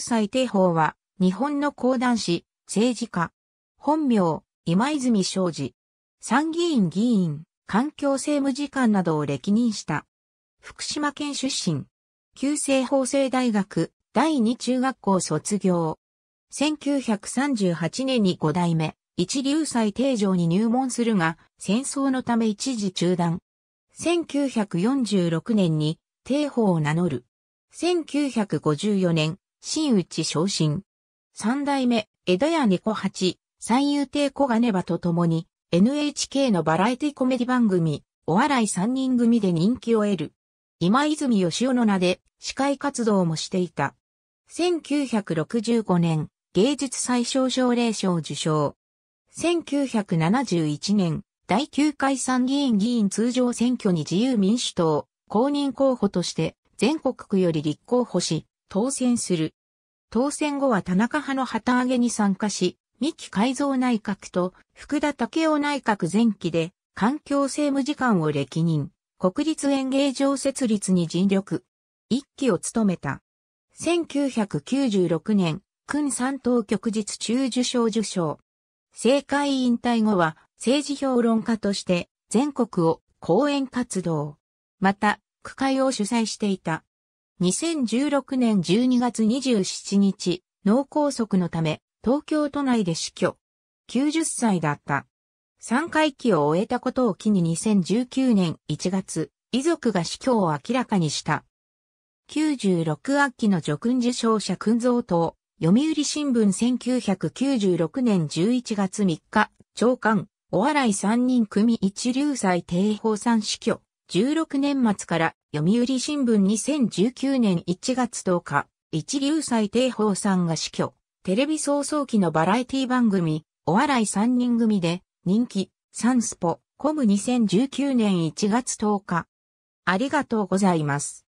国際帝法は、日本の講談師、政治家、本名、今泉昌司、参議院議員、環境政務次官などを歴任した。福島県出身、旧制法政大学第二中学校卒業。1938年に五代目、一流祭定城に入門するが、戦争のため一時中断。1946年に、帝法を名乗る。1954年、新内昇進。三代目、江戸谷猫八、三遊亭小金場と共に、NHK のバラエティコメディ番組、お笑い三人組で人気を得る。今泉義雄の名で、司会活動もしていた。1965年、芸術最小奨励賞受賞。1971年、第9回参議院議員通常選挙に自由民主党、公認候補として、全国区より立候補し、当選する。当選後は田中派の旗揚げに参加し、三木改造内閣と福田武雄内閣前期で環境政務次官を歴任、国立演芸場設立に尽力。一期を務めた。1996年、君三党局日中受賞受賞。政界引退後は政治評論家として全国を講演活動。また、区会を主催していた。2016年12月27日、脳梗塞のため、東京都内で死去。90歳だった。3回忌を終えたことを機に2019年1月、遺族が死去を明らかにした。96秋の叙勲受賞者勲蔵等、読売新聞1996年11月3日、長官、お笑い3人組一流祭定法三死去、16年末から読売新聞2019年1月10日、一流祭帝法さんが死去、テレビ早々期のバラエティ番組、お笑い3人組で、人気、サンスポ、コム2019年1月10日。ありがとうございます。